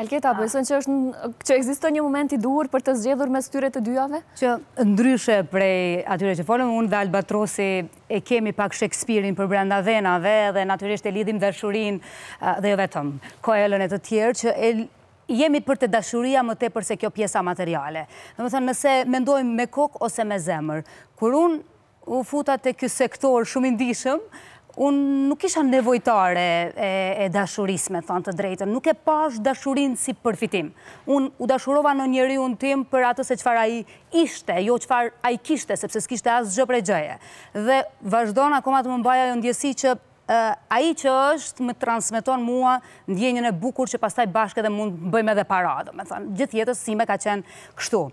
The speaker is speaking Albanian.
Alketa, përësën ah. që është që eksisto një moment i duhur për të zgjedhur mes tyre të dyave? Që ndryshe prej atyre që folëm, unë dhe Albatrosi e kemi pak Shakespeare-in për brenda venave dhe natyrisht e lidhim dërshurin dhe jo vetëm koelën e të tjerë që e jemi për të dashuria më te përse kjo pjesa materiale. Dhe më thënë, nëse mendojmë me kokë ose me zemër, kur unë u futa të kjo sektor shumë indishëm, unë nuk isha nevojtare e dashuris, me thonë të drejtën, nuk e pash dashurin si përfitim. Unë u dashurova në njeri unë tim për atës e qëfar a i ishte, jo qëfar a i kishte, sepse s'kishte asë gjëpre gjeje. Dhe vazhdojnë akoma të më mbaja e jo ndjesi që a i që është më transmiton mua ndjenjën e bukur që pastaj bashkë edhe mund bëjmë edhe paradë, me thënë, gjithjetës si me ka qenë kështu.